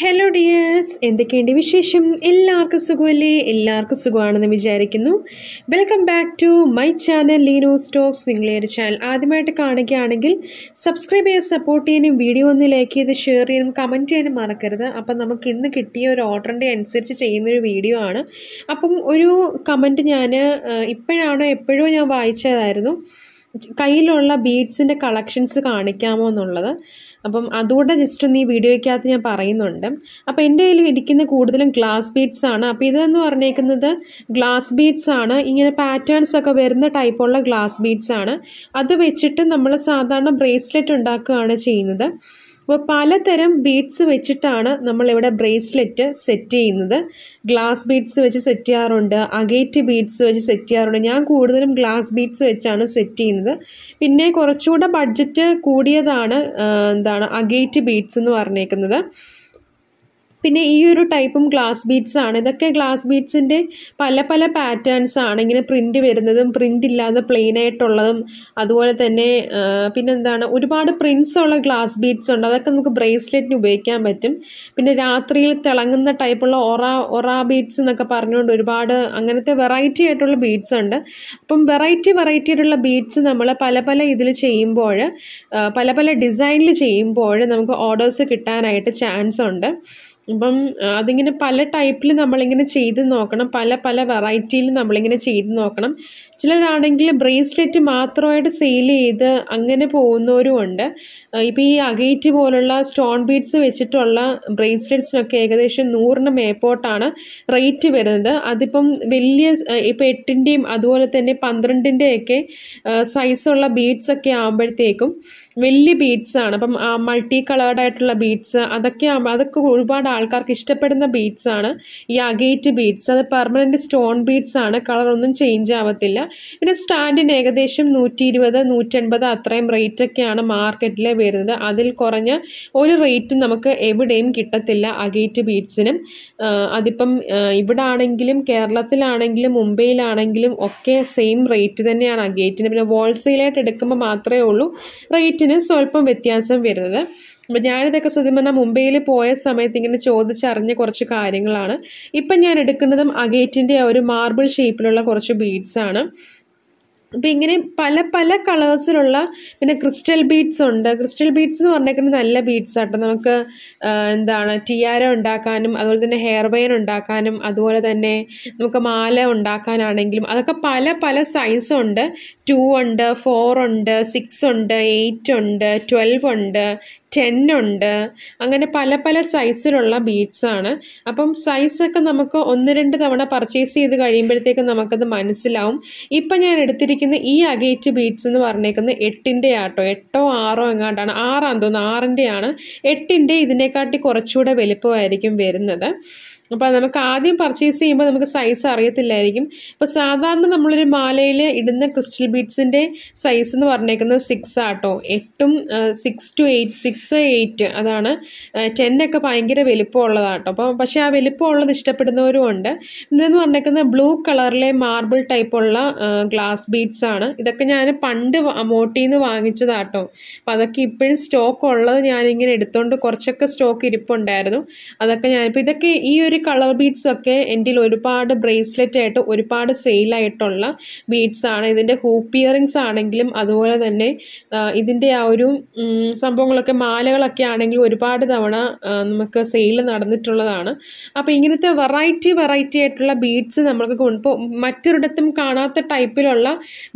hello dears എന്തൊക്കെയുണ്ട് വിശേഷം എല്ലാവർക്കും സുഖമല്ലേ എല്ലാവർക്കും സുഖമാണെന്ന് വിചാരിക്കുന്നു welcome back to my channel Leeno Stocks നിങ്ങളെ ഒരു ചാനൽ ആദ്യമായിട്ട് കാണുകയാണെങ്കിൽ സബ്സ്ക്രൈബ് ചെയ്ത് സപ്പോർട്ട് ചെയ്യാനും വീഡിയോ ഒന്ന് ലൈക്ക് ചെയ്ത് ഷെയർ ചെയ്യാനും കമൻറ്റ് ചെയ്യാനും മറക്കരുത് അപ്പം നമുക്ക് ഇന്ന് കിട്ടിയ ഒരു ഓർഡറിൻ്റെ അനുസരിച്ച് ചെയ്യുന്നൊരു വീഡിയോ ആണ് അപ്പം ഒരു കമൻറ്റ് ഞാൻ ഇപ്പോഴാണോ എപ്പോഴോ ഞാൻ വായിച്ചതായിരുന്നു കയ്യിലുള്ള ബീഡ്സിൻ്റെ കളക്ഷൻസ് കാണിക്കാമോ എന്നുള്ളത് അപ്പം അതുകൂടെ ജസ്റ്റ് ഒന്ന് ഈ വീഡിയോയ്ക്കകത്ത് ഞാൻ പറയുന്നുണ്ട് അപ്പോൾ എൻ്റെ കയ്യിൽ ഇരിക്കുന്ന കൂടുതലും ഗ്ലാസ് ബീഡ്സ് ആണ് അപ്പോൾ ഇതെന്ന് പറഞ്ഞേക്കുന്നത് ഗ്ലാസ് ബീഡ്സ് ആണ് ഇങ്ങനെ പാറ്റേൺസ് ഒക്കെ വരുന്ന ടൈപ്പുള്ള ഗ്ലാസ് ബീഡ്സ് ആണ് അത് വെച്ചിട്ട് നമ്മൾ സാധാരണ ബ്രേസ്ലെറ്റ് ഉണ്ടാക്കുകയാണ് ചെയ്യുന്നത് അപ്പോൾ പലതരം ബീഡ്സ് വെച്ചിട്ടാണ് നമ്മളിവിടെ ബ്രേസ്ലെറ്റ് സെറ്റ് ചെയ്യുന്നത് ഗ്ലാസ് ബീഡ്സ് വെച്ച് സെറ്റ് ചെയ്യാറുണ്ട് അഗേറ്റ് ബീഡ്സ് വെച്ച് സെറ്റ് ചെയ്യാറുണ്ട് ഞാൻ കൂടുതലും ഗ്ലാസ് ബീഡ്സ് വെച്ചാണ് സെറ്റ് ചെയ്യുന്നത് പിന്നെ കുറച്ചുകൂടെ ബഡ്ജറ്റ് കൂടിയതാണ് എന്താണ് അഗേറ്റ് ബീഡ്സ് എന്ന് പറഞ്ഞേക്കുന്നത് പിന്നെ ഈ ഒരു ടൈപ്പും ഗ്ലാസ് ബീഡ്സ് ആണ് ഇതൊക്കെ ഗ്ലാസ് ബീഡ്സിൻ്റെ പല പല പാറ്റേൺസ് ആണ് ഇങ്ങനെ പ്രിൻറ്റ് വരുന്നതും പ്രിൻ്റ് ഇല്ലാതെ പ്ലെയിൻ ആയിട്ടുള്ളതും അതുപോലെ തന്നെ പിന്നെന്താണ് ഒരുപാട് പ്രിൻസ് ഉള്ള ഗ്ലാസ് ബീഡ്സ് ഉണ്ട് അതൊക്കെ നമുക്ക് ബ്രേസ്ലെറ്റിന് ഉപയോഗിക്കാൻ പറ്റും പിന്നെ രാത്രിയിൽ തിളങ്ങുന്ന ടൈപ്പുള്ള ഒറ ഒറ ബീഡ്സ് എന്നൊക്കെ പറഞ്ഞുകൊണ്ട് ഒരുപാട് അങ്ങനത്തെ വെറൈറ്റി ആയിട്ടുള്ള ബീഡ്സ് ഉണ്ട് അപ്പം വെറൈറ്റി വെറൈറ്റി ആയിട്ടുള്ള ബീഡ്സ് നമ്മൾ പല പല ഇതിൽ ചെയ്യുമ്പോൾ പല പല ഡിസൈനിൽ ചെയ്യുമ്പോൾ നമുക്ക് ഓർഡേഴ്സ് കിട്ടാനായിട്ട് ചാൻസ് ഉണ്ട് അപ്പം അതിങ്ങനെ പല ടൈപ്പിൽ നമ്മളിങ്ങനെ ചെയ്ത് നോക്കണം പല പല വെറൈറ്റിയിൽ നമ്മളിങ്ങനെ ചെയ്ത് നോക്കണം ചിലരാണെങ്കിൽ ബ്രേസ്ലെറ്റ് മാത്രമായിട്ട് സെയിൽ ചെയ്ത് അങ്ങനെ പോകുന്നവരും ഉണ്ട് ഇപ്പോൾ ഈ അകൈറ്റ് പോലുള്ള സ്റ്റോൺ ബീഡ്സ് വെച്ചിട്ടുള്ള ബ്രേസ്ലെറ്റ്സിനൊക്കെ ഏകദേശം നൂറിന് മേപ്പോട്ടാണ് റേറ്റ് വരുന്നത് അതിപ്പം വലിയ ഇപ്പോൾ എട്ടിൻ്റെയും അതുപോലെ തന്നെ പന്ത്രണ്ടിൻ്റെയൊക്കെ സൈസുള്ള ബീഡ്സൊക്കെ ആകുമ്പോഴത്തേക്കും വലിയ ബീഡ്സാണ് അപ്പം മൾട്ടി കളേർഡ് ആയിട്ടുള്ള ബീഡ്സ് അതൊക്കെ അതൊക്കെ ഒരുപാട് ആൾക്കാർക്ക് ഇഷ്ടപ്പെടുന്ന ബീഡ്സ് ആണ് ഈ അഗേറ്റ് ബീഡ്സ് അത് പെർമനൻറ്റ് സ്റ്റോൺ ബീഡ്സ് ആണ് കളറൊന്നും ചേഞ്ച് ആവത്തില്ല പിന്നെ സ്റ്റാൻഡിന് ഏകദേശം നൂറ്റി ഇരുപത് നൂറ്റൻപത് അത്രയും റേറ്റൊക്കെയാണ് മാർക്കറ്റിൽ വരുന്നത് അതിൽ കുറഞ്ഞ ഒരു റേറ്റ് നമുക്ക് എവിടെയും കിട്ടത്തില്ല അഗേറ്റ് ബീഡ്സിനും അതിപ്പം ഇവിടെ ആണെങ്കിലും കേരളത്തിലാണെങ്കിലും മുംബൈയിലാണെങ്കിലും ഒക്കെ സെയിം റേറ്റ് തന്നെയാണ് അഗേറ്റിന് പിന്നെ ഹോൾസെയിലായിട്ട് എടുക്കുമ്പോൾ മാത്രമേ ഉള്ളൂ റേറ്റിന് സ്വല്പം വ്യത്യാസം വരുന്നത് അപ്പം ഞാനിതൊക്കെ സത്യം പറഞ്ഞാൽ മുംബൈയിൽ പോയ സമയത്ത് ഇങ്ങനെ ചോദിച്ചറിഞ്ഞ കുറച്ച് കാര്യങ്ങളാണ് ഇപ്പം ഞാൻ എടുക്കുന്നതും അഗേറ്റിൻ്റെ ഒരു മാർബിൾ ഷേപ്പിലുള്ള കുറച്ച് ബീഡ്സാണ് അപ്പം ഇങ്ങനെ പല പല കളേഴ്സിലുള്ള പിന്നെ ക്രിസ്റ്റൽ ബീഡ്സ് ഉണ്ട് ക്രിസ്റ്റൽ ബീഡ്സ് എന്ന് പറഞ്ഞേക്കുന്നത് നല്ല ബീഡ്സ് ആട്ടോ നമുക്ക് എന്താണ് ടിയാര ഉണ്ടാക്കാനും അതുപോലെ തന്നെ ഹെയർ വെയൻ ഉണ്ടാക്കാനും അതുപോലെ തന്നെ നമുക്ക് മാല ഉണ്ടാക്കാനാണെങ്കിലും അതൊക്കെ പല പല സൈസും ഉണ്ട് ടു ഉണ്ട് ഫോർ ഉണ്ട് സിക്സ് ഉണ്ട് എയ്റ്റ് ഉണ്ട് ട്വൽവ് ഉണ്ട് ടെൻ ഉണ്ട് അങ്ങനെ പല പല സൈസിലുള്ള ബീഡ്സാണ് അപ്പം സൈസൊക്കെ നമുക്ക് ഒന്ന് രണ്ട് തവണ പർച്ചേസ് ചെയ്ത് കഴിയുമ്പോഴത്തേക്ക് നമുക്കത് മനസ്സിലാവും ഇപ്പം ഞാൻ എടുത്തിരിക്കുന്ന ഈ അഗേറ്റ് ബീഡ്സ് എന്ന് പറഞ്ഞേക്കുന്നത് എട്ടിൻ്റെ ആട്ടോ എട്ടോ ആറോ എങ്ങാണ്ടാണ് ആറാന്ന് തോന്നുന്നു ആറിൻ്റെയാണ് എട്ടിൻ്റെ ഇതിനെക്കാട്ടി കുറച്ചുകൂടെ വലിപ്പമായിരിക്കും വരുന്നത് അപ്പോൾ നമുക്ക് ആദ്യം പർച്ചേസ് ചെയ്യുമ്പോൾ നമുക്ക് സൈസ് അറിയത്തില്ലായിരിക്കും അപ്പോൾ സാധാരണ നമ്മളൊരു മാലയിൽ ഇടുന്ന ക്രിസ്റ്റൽ ബീഡ്സിൻ്റെ സൈസ് എന്ന് പറഞ്ഞേക്കുന്നത് സിക്സ് ആട്ടോ എട്ടും six to eight six eight അതാണ് ടെന്നൊക്കെ ഭയങ്കര വലിപ്പമുള്ളതാട്ടോ അപ്പോൾ പക്ഷേ ആ വലിപ്പമുള്ളത് ഇഷ്ടപ്പെടുന്നവരും ഉണ്ട് ഇതെന്ന് പറഞ്ഞേക്കുന്നത് ബ്ലൂ കളറിലെ മാർബിൾ ടൈപ്പുള്ള ഗ്ലാസ് ബീഡ്സ് ആണ് ഇതൊക്കെ ഞാൻ പണ്ട് മോട്ടിയിൽ നിന്ന് വാങ്ങിച്ചതാട്ടോ അപ്പോൾ അതൊക്കെ ഇപ്പോഴും സ്റ്റോക്ക് ഉള്ളത് ഞാനിങ്ങനെ എടുത്തുകൊണ്ട് കുറച്ചൊക്കെ സ്റ്റോക്ക് ഇരിപ്പുണ്ടായിരുന്നു അതൊക്കെ ഞാനിപ്പോൾ ഇതൊക്കെ ഈ ഒരു കളർ ബീഡ്സ് ഒക്കെ എൻ്റെ ഒരുപാട് ബ്രേസ്ലെറ്റ് ആയിട്ട് ഒരുപാട് സെയിലായിട്ടുള്ള ബീഡ്സാണ് ഇതിൻ്റെ ഹൂപ്പ് ഇയറിങ്സ് ആണെങ്കിലും അതുപോലെ തന്നെ ഇതിൻ്റെ ആ ഒരു സംഭവങ്ങളൊക്കെ മാലകളൊക്കെ ആണെങ്കിലും ഒരുപാട് തവണ നമുക്ക് സെയിൽ നടന്നിട്ടുള്ളതാണ് അപ്പോൾ ഇങ്ങനത്തെ വെറൈറ്റി വെറൈറ്റി ആയിട്ടുള്ള ബീഡ്സ് നമ്മൾക്ക് ഇപ്പോൾ മറ്റൊരിടത്തും കാണാത്ത ടൈപ്പിലുള്ള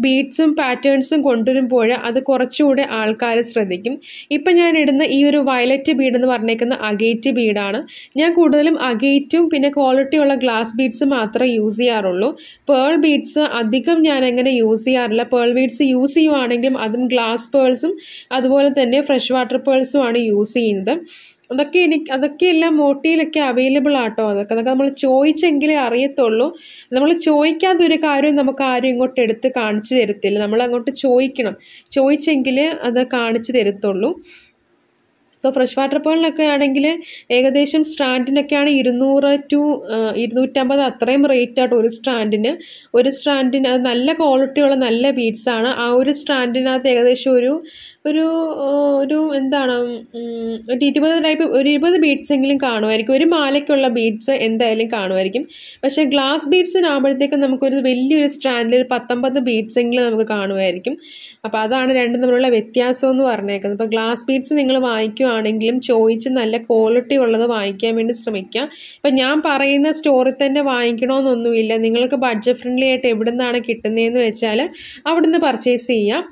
ബീഡ്സും പാറ്റേൺസും കൊണ്ടുവരുമ്പോൾ അത് കുറച്ചുകൂടെ ആൾക്കാർ ശ്രദ്ധിക്കും ഇപ്പം ഞാൻ ഇടുന്ന ഈ ഒരു വയലറ്റ് ബീഡ് എന്ന് പറഞ്ഞേക്കുന്ന അഗേറ്റ് ബീഡാണ് ഞാൻ കൂടുതലും അഗേറ്റ് ഏറ്റവും പിന്നെ ക്വാളിറ്റി ഉള്ള ഗ്ലാസ് ബീഡ്സ് മാത്രമേ യൂസ് ചെയ്യാറുള്ളൂ പേൾ ബീഡ്സ് അധികം ഞാൻ അങ്ങനെ യൂസ് ചെയ്യാറില്ല പേൾ ബീഡ്സ് യൂസ് ചെയ്യുവാണെങ്കിലും അതും ഗ്ലാസ് പേൾസും അതുപോലെ തന്നെ ഫ്രഷ് വാട്ടർ പേൾസുമാണ് യൂസ് ചെയ്യുന്നത് അതൊക്കെ എനിക്ക് അതൊക്കെ എല്ലാം മോട്ടിയിലൊക്കെ അവൈലബിൾ ആട്ടോ അതൊക്കെ അതൊക്കെ നമ്മൾ ചോദിച്ചെങ്കിലേ അറിയത്തുള്ളൂ നമ്മൾ ചോദിക്കാത്ത ഒരു കാര്യം നമുക്ക് ആരും ഇങ്ങോട്ട് എടുത്ത് കാണിച്ചു തരത്തില്ല നമ്മൾ അങ്ങോട്ട് ചോദിക്കണം ചോദിച്ചെങ്കിലേ അത് കാണിച്ചു തരത്തുള്ളൂ ഇപ്പോൾ ഫ്രഷ് വാട്ടർ പേളിനൊക്കെ ആണെങ്കിൽ ഏകദേശം സ്ട്രാൻഡിനൊക്കെയാണ് ഇരുന്നൂറ് ടു ഇരുന്നൂറ്റമ്പത് അത്രയും റേറ്റ് റേറ്റായിട്ട് ഒരു സ്ട്രാൻഡിന് ഒരു സ്ട്രാൻഡിന് അത് നല്ല ക്വാളിറ്റിയുള്ള നല്ല ബീഡ്സാണ് ആ ഒരു സ്ട്രാൻഡിനകത്ത് ഏകദേശം ഒരു ഒരു ഒരു എന്താണ് ഒരു ഇരുപത് ടൈപ്പ് ഒരു ഇരുപത് ബീഡ്സ് എങ്കിലും കാണുമായിരിക്കും ഒരു മാലയ്ക്കുള്ള ബീഡ്സ് എന്തായാലും കാണുമായിരിക്കും പക്ഷേ ഗ്ലാസ് ബീഡ്സിനാകുമ്പോഴത്തേക്കും നമുക്കൊരു വലിയൊരു സ്ട്രാൻഡിൽ ഒരു പത്തൊമ്പത് ബീഡ്സ് എങ്കിലും നമുക്ക് കാണുമായിരിക്കും അപ്പോൾ അതാണ് രണ്ടും തമ്മിലുള്ള വ്യത്യാസം എന്ന് പറഞ്ഞേക്കുന്നത് ഇപ്പോൾ ഗ്ലാസ് ബീഡ്സ് നിങ്ങൾ വാങ്ങിക്കുവാണെങ്കിലും ചോദിച്ച് നല്ല ക്വാളിറ്റി ഉള്ളത് വാങ്ങിക്കാൻ വേണ്ടി ശ്രമിക്കുക ഇപ്പം ഞാൻ പറയുന്ന സ്റ്റോറിൽ തന്നെ വാങ്ങിക്കണമെന്നൊന്നുമില്ല നിങ്ങൾക്ക് ബഡ്ജറ്റ് ഫ്രണ്ട്ലി ആയിട്ട് എവിടെ നിന്നാണ് കിട്ടുന്നതെന്ന് വെച്ചാൽ അവിടുന്ന് പർച്ചേസ് ചെയ്യാം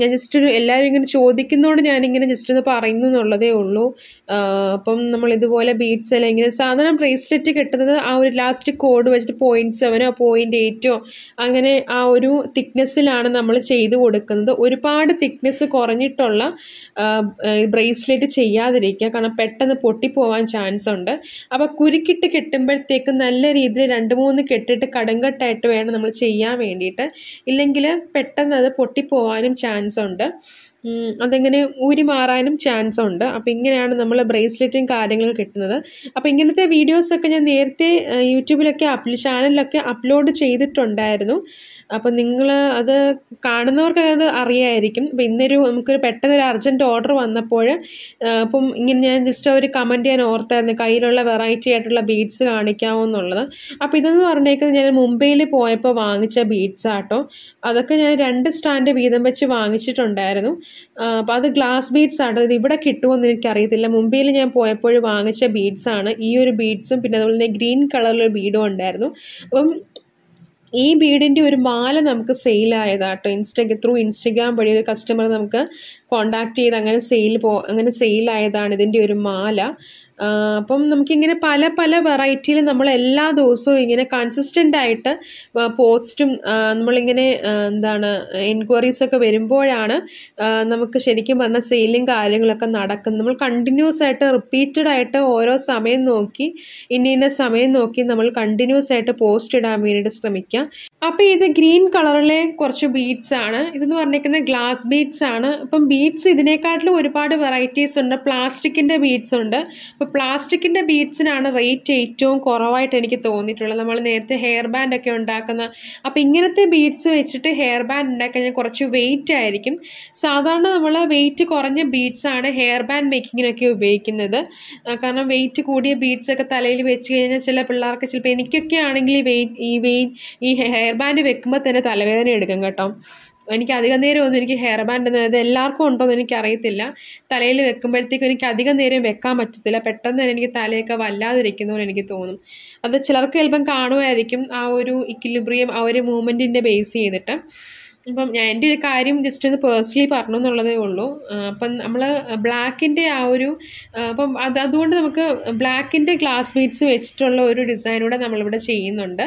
ഞാൻ ജസ്റ്റ് ഒരു എല്ലാവരും ഇങ്ങനെ ചോദിക്കുന്നതുകൊണ്ട് ഞാനിങ്ങനെ ജസ്റ്റ് ഒന്ന് പറയുന്നു എന്നുള്ളതേ ഉള്ളൂ അപ്പം നമ്മൾ ഇതുപോലെ ബീറ്റ്സ് എല്ലാം ഇങ്ങനെ സാധാരണ ബ്രേസ്ലെറ്റ് കിട്ടുന്നത് ആ ഒരു ലാസ്റ്റ് കോഡ് വെച്ചിട്ട് പോയിൻറ്റ് സെവനോ പോയിൻറ്റ് എയ്റ്റോ അങ്ങനെ ആ ഒരു തിക്നെസ്സിലാണ് നമ്മൾ ചെയ്ത് കൊടുക്കുന്നത് ഒരുപാട് തിക്നെസ് കുറഞ്ഞിട്ടുള്ള ബ്രേസ്ലെറ്റ് ചെയ്യാതിരിക്കുക കാരണം പെട്ടെന്ന് പൊട്ടിപ്പോവാൻ ചാൻസ് ഉണ്ട് അപ്പോൾ കുരുക്കിട്ട് കെട്ടുമ്പോഴത്തേക്കും നല്ല രീതിയിൽ രണ്ട് മൂന്ന് കെട്ടിട്ട് കടുങ്കട്ടായിട്ട് വേണം നമ്മൾ ചെയ്യാൻ വേണ്ടിയിട്ട് ഇല്ലെങ്കിൽ പെട്ടെന്ന് അത് പൊട്ടിപ്പോവാനും ചാൻസ് ചാൻസ് ഉണ്ട് അതെങ്ങനെ ഊരി മാറാനും ചാൻസ് ഉണ്ട് അപ്പോൾ ഇങ്ങനെയാണ് നമ്മൾ ബ്രേസ്ലെറ്റും കാര്യങ്ങളും കിട്ടുന്നത് അപ്പോൾ ഇങ്ങനത്തെ വീഡിയോസൊക്കെ ഞാൻ നേരത്തെ യൂട്യൂബിലൊക്കെ അപ്ലോ ചാനലിലൊക്കെ അപ്ലോഡ് ചെയ്തിട്ടുണ്ടായിരുന്നു അപ്പം നിങ്ങൾ അത് കാണുന്നവർക്ക് അത് അറിയായിരിക്കും അപ്പം ഇന്നൊരു നമുക്കൊരു പെട്ടെന്നൊരു അർജൻറ്റ് ഓർഡർ വന്നപ്പോൾ അപ്പം ഇങ്ങനെ ഞാൻ ജസ്റ്റ് ഒരു കമൻറ്റ് ചെയ്യാൻ ഓർത്തായിരുന്നു കയ്യിലുള്ള വെറൈറ്റി ആയിട്ടുള്ള ബീഡ്സ് കാണിക്കാമോ എന്നുള്ളത് അപ്പോൾ ഇതെന്ന് പറഞ്ഞേക്കുന്നത് ഞാൻ മുംബൈയിൽ പോയപ്പോൾ വാങ്ങിച്ച ബീഡ്സ് ആട്ടോ അതൊക്കെ ഞാൻ രണ്ട് സ്റ്റാൻഡ് വീതം വെച്ച് വാങ്ങിച്ചിട്ടുണ്ടായിരുന്നു അപ്പോൾ അത് ഗ്ലാസ് ബീഡ്സ് ആട്ടോ ഇത് ഇവിടെ കിട്ടുമെന്ന് എനിക്കറിയത്തില്ല മുംബൈയിൽ ഞാൻ പോയപ്പോൾ വാങ്ങിച്ച ബീഡ്സാണ് ഈ ഒരു ബീഡ്സും പിന്നെ അതുപോലെ തന്നെ ഗ്രീൻ കളറിലൊരു ബീഡും ഉണ്ടായിരുന്നു അപ്പം ഈ ബീഡിൻ്റെ ഒരു മാല നമുക്ക് സെയിലായതാട്ടോ ഇൻസ്റ്റ ത്രൂ ഇൻസ്റ്റഗ്രാം വഴി ഒരു കസ്റ്റമർ നമുക്ക് കോണ്ടാക്ട് ചെയ്ത് അങ്ങനെ സെയിൽ പോ അങ്ങനെ സെയിലായതാണ് ഇതിൻ്റെ ഒരു മാല അപ്പം നമുക്കിങ്ങനെ പല പല വെറൈറ്റിയിൽ നമ്മൾ എല്ലാ ദിവസവും ഇങ്ങനെ കൺസിസ്റ്റൻ്റ് ആയിട്ട് പോസ്റ്റും നമ്മളിങ്ങനെ എന്താണ് എൻക്വയറീസ് ഒക്കെ വരുമ്പോഴാണ് നമുക്ക് ശരിക്കും പറഞ്ഞാൽ സെയിലും കാര്യങ്ങളൊക്കെ നടക്കുന്നത് നമ്മൾ കണ്ടിന്യൂസ് ആയിട്ട് റിപ്പീറ്റഡ് ആയിട്ട് ഓരോ സമയം നോക്കി ഇന്ന ഇന്ന സമയം നോക്കി നമ്മൾ കണ്ടിന്യൂസ് ആയിട്ട് പോസ്റ്റ് ഇടാൻ വേണ്ടിയിട്ട് ശ്രമിക്കാം അപ്പോൾ ഇത് ഗ്രീൻ കളറിലെ കുറച്ച് ബീഡ്സ് ആണ് ഇതെന്ന് പറഞ്ഞിരിക്കുന്നത് ഗ്ലാസ് ബീഡ്സ് ആണ് ഇപ്പം ബീ ബീഡ്സ് ഇതിനേക്കാട്ടിലും ഒരുപാട് വെറൈറ്റീസ് ഉണ്ട് പ്ലാസ്റ്റിക്കിൻ്റെ ബീഡ്സ് ഉണ്ട് അപ്പോൾ പ്ലാസ്റ്റിക്കിൻ്റെ ബീഡ്സിനാണ് റേറ്റ് ഏറ്റവും കുറവായിട്ട് എനിക്ക് തോന്നിയിട്ടുള്ളത് നമ്മൾ നേരത്തെ ഹെയർ ബാൻഡ് ഒക്കെ ഉണ്ടാക്കുന്ന അപ്പോൾ ഇങ്ങനത്തെ ബീഡ്സ് വെച്ചിട്ട് ഹെയർ ബാൻഡ് ഉണ്ടാക്കിക്കഴിഞ്ഞാൽ കുറച്ച് വെയിറ്റ് ആയിരിക്കും സാധാരണ നമ്മൾ വെയിറ്റ് കുറഞ്ഞ ബീഡ്സാണ് ഹെയർ ബാൻഡ് മേക്കിങ്ങിനൊക്കെ ഉപയോഗിക്കുന്നത് കാരണം വെയിറ്റ് കൂടിയ ബീഡ്സൊക്കെ തലയിൽ വെച്ച് കഴിഞ്ഞാൽ ചില പിള്ളേർക്ക് ചിലപ്പോൾ എനിക്കൊക്കെ ആണെങ്കിൽ ഈ വെയിറ്റ് ഈ വെയിറ്റ് ഈ ഹെയർ ബാൻഡ് വെക്കുമ്പോൾ തന്നെ തലവേദന എടുക്കും കേട്ടോ എനിക്ക് അധികം നേരം ഒന്നും എനിക്ക് ഹെയർ ബാൻഡ് എല്ലാവർക്കും ഉണ്ടോ എന്ന് എനിക്ക് അറിയത്തില്ല തലയിൽ വെക്കുമ്പോഴത്തേക്കും എനിക്ക് അധികം നേരം വെക്കാൻ പറ്റത്തില്ല പെട്ടെന്ന് തന്നെ എനിക്ക് തലയൊക്കെ വല്ലാതിരിക്കുന്ന എന്ന് എനിക്ക് തോന്നും അത് ചിലർക്ക് ചിലപ്പം കാണുമായിരിക്കും ആ ഒരു ഇക്വിലിബ്രിയം ആ ഒരു മൂവ്മെൻറ്റിൻ്റെ ബേസ് ചെയ്തിട്ട് അപ്പം ഞാൻ എൻ്റെ ഒരു കാര്യം ജസ്റ്റ് ഒന്ന് പേഴ്സണലി പറഞ്ഞു എന്നുള്ളതേ ഉള്ളൂ അപ്പം നമ്മൾ ബ്ലാക്കിൻ്റെ ആ ഒരു അപ്പം അത് അതുകൊണ്ട് നമുക്ക് ബ്ലാക്കിൻ്റെ ഗ്ലാസ് ബീഡ്സ് വെച്ചിട്ടുള്ള ഒരു ഡിസൈനൂടെ നമ്മളിവിടെ ചെയ്യുന്നുണ്ട്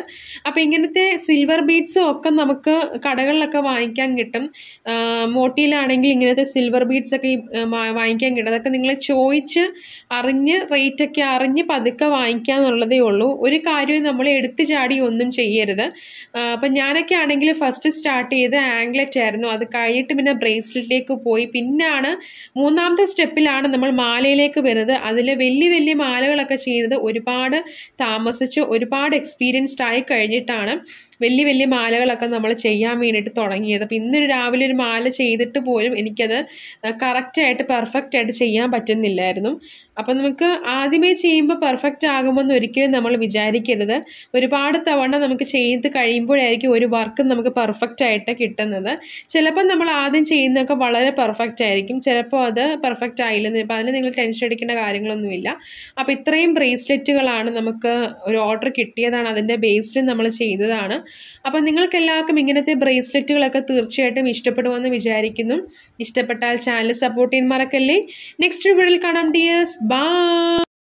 അപ്പം ഇങ്ങനത്തെ സിൽവർ ബീഡ്സും ഒക്കെ നമുക്ക് കടകളിലൊക്കെ വാങ്ങിക്കാൻ കിട്ടും മോട്ടിയിലാണെങ്കിൽ ഇങ്ങനത്തെ സിൽവർ ബീഡ്സ് ഒക്കെ വാങ്ങിക്കാൻ കിട്ടും അതൊക്കെ നിങ്ങൾ ചോദിച്ച് അറിഞ്ഞ് റേറ്റൊക്കെ അറിഞ്ഞ് പതുക്കെ വാങ്ങിക്കുക എന്നുള്ളതേ ഉള്ളൂ ഒരു കാര്യവും നമ്മൾ എടുത്തു ചാടി ഒന്നും ചെയ്യരുത് അപ്പം ഞാനൊക്കെ ആണെങ്കിൽ ഫസ്റ്റ് സ്റ്റാർട്ട് ചെയ്ത് ആംഗ്ലറ്റ് ആയിരുന്നു അത് കഴിഞ്ഞിട്ട് പിന്നെ ബ്രേസ്ലെറ്റിലേക്ക് പോയി പിന്നാണ് മൂന്നാമത്തെ സ്റ്റെപ്പിലാണ് നമ്മൾ മാലയിലേക്ക് വരുന്നത് അതിൽ വലിയ വലിയ മാലകളൊക്കെ ചെയ്യുന്നത് ഒരുപാട് താമസിച്ച് ഒരുപാട് എക്സ്പീരിയൻസ്ഡ് ആയി കഴിഞ്ഞിട്ടാണ് വലിയ വലിയ മാലകളൊക്കെ നമ്മൾ ചെയ്യാൻ വേണ്ടിയിട്ട് തുടങ്ങിയത് അപ്പം ഇന്നൊരു രാവിലെ ഒരു മാല ചെയ്തിട്ട് പോലും എനിക്കത് കറക്റ്റായിട്ട് പെർഫെക്റ്റ് ആയിട്ട് ചെയ്യാൻ പറ്റുന്നില്ലായിരുന്നു അപ്പം നമുക്ക് ആദ്യമേ ചെയ്യുമ്പോൾ പെർഫെക്റ്റ് ആകുമെന്ന് ഒരിക്കലും നമ്മൾ വിചാരിക്കരുത് ഒരുപാട് തവണ നമുക്ക് ചെയ്ത് കഴിയുമ്പോഴായിരിക്കും ഒരു വർക്ക് നമുക്ക് പെർഫെക്റ്റ് ആയിട്ട് കിട്ടുന്നത് ചിലപ്പോൾ നമ്മൾ ആദ്യം ചെയ്യുന്നതൊക്കെ വളരെ പെർഫെക്റ്റ് ആയിരിക്കും ചിലപ്പോൾ അത് പെർഫെക്റ്റ് ആയില്ലെന്ന് അപ്പോൾ അതിന് നിങ്ങൾ ടെൻഷൻ അടിക്കേണ്ട കാര്യങ്ങളൊന്നുമില്ല അപ്പോൾ ഇത്രയും ബ്രേസ്ലെറ്റുകളാണ് നമുക്ക് ഒരു ഓർഡർ കിട്ടിയതാണ് അതിൻ്റെ ബേസിൽ നമ്മൾ ചെയ്തതാണ് അപ്പോൾ നിങ്ങൾക്ക് എല്ലാവർക്കും ഇങ്ങനത്തെ ബ്രേസ്ലെറ്റുകളൊക്കെ തീർച്ചയായിട്ടും ഇഷ്ടപ്പെടുമെന്ന് വിചാരിക്കുന്നു ഇഷ്ടപ്പെട്ടാൽ ചാനൽ സപ്പോർട്ട് ചെയ്യാൻ മറക്കല്ലേ നെക്സ്റ്റ് വീഡിയോയിൽ കാണാം ഡിയേഴ്സ് ബൈ